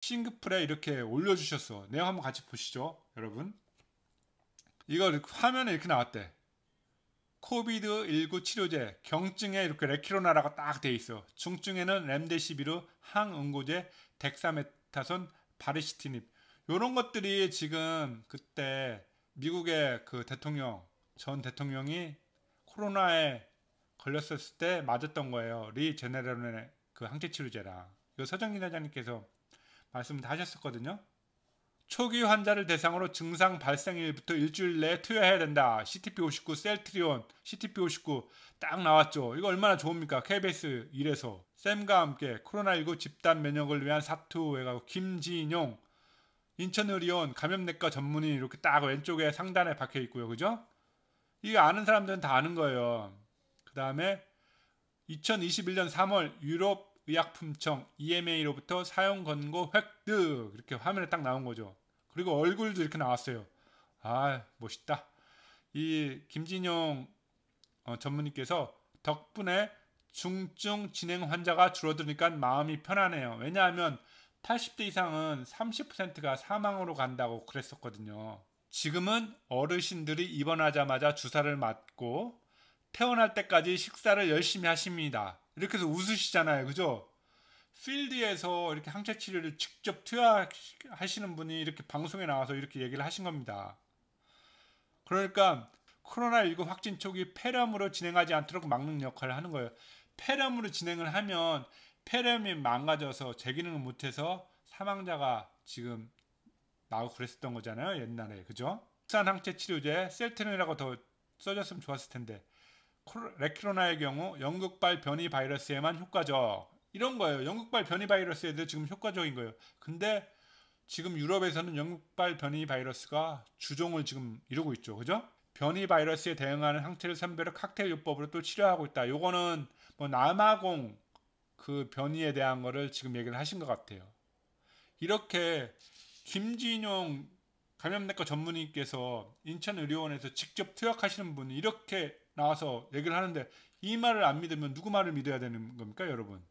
싱크플에 이렇게 올려주셨어. 내용 한번 같이 보시죠, 여러분. 이거 화면에 이렇게 나왔대. 코비드 19 치료제 경증에 이렇게 레키로나라가 딱돼 있어. 중증에는 램데시비르, 항응고제, 덱사메타손, 바리시티닙. 이런 것들이 지금 그때 미국의 그 대통령 전 대통령이 코로나에 걸렸었을 때 맞았던 거예요. 리 제네럴의 그 항체 치료제랑. 이 그 서정진 회장님께서 말씀 다 하셨었거든요. 초기 환자를 대상으로 증상 발생일부터 일주일 내에 투여해야 된다. CTP59 셀트리온, CTP59 딱 나왔죠. 이거 얼마나 좋습니까? KBS 1에서 쌤과 함께 코로나19 집단 면역을 위한 사투 외가 고 김진용 인천의료원 감염내과 전문의 이렇게 딱 왼쪽에 상단에 박혀 있고요. 그죠? 이거 아는 사람들은 다 아는 거예요. 그 다음에 2021년 3월 유럽 의약품청 EMA로부터 사용 권고 획득 이렇게 화면에 딱 나온 거죠. 그리고 얼굴도 이렇게 나왔어요. 아 멋있다. 이 김진용 어, 전문의께서 덕분에 중증 진행 환자가 줄어드니까 마음이 편하네요. 왜냐하면 80대 이상은 30%가 사망으로 간다고 그랬었거든요. 지금은 어르신들이 입원하자마자 주사를 맞고 퇴원할 때까지 식사를 열심히 하십니다. 이렇게 해서 웃으시잖아요. 그죠? 필드에서 이렇게 항체 치료를 직접 투여하시는 분이 이렇게 방송에 나와서 이렇게 얘기를 하신 겁니다. 그러니까 코로나19 확진 초기 폐렴으로 진행하지 않도록 막는 역할을 하는 거예요. 폐렴으로 진행을 하면 폐렴이 망가져서 재기능을 못해서 사망자가 지금 나고 그랬었던 거잖아요. 옛날에 그죠? 국산 항체 치료제 셀트론이라고더 써졌으면 좋았을 텐데 레키로나의 경우 영국발 변이 바이러스에만 효과적 이런 거예요. 영국발 변이 바이러스에도 지금 효과적인 거예요. 근데 지금 유럽에서는 영국발 변이 바이러스가 주종을 지금 이루고 있죠. 그죠? 변이 바이러스에 대응하는 항체를 선별해 칵테일 요법으로 또 치료하고 있다. 요거는 뭐 남아공 그 변이에 대한 거를 지금 얘기를 하신 것 같아요. 이렇게 김진용 감염내과 전문의께서 인천의료원에서 직접 투약하시는 분이 이렇게 나와서 얘기를 하는데 이 말을 안 믿으면 누구 말을 믿어야 되는 겁니까, 여러분?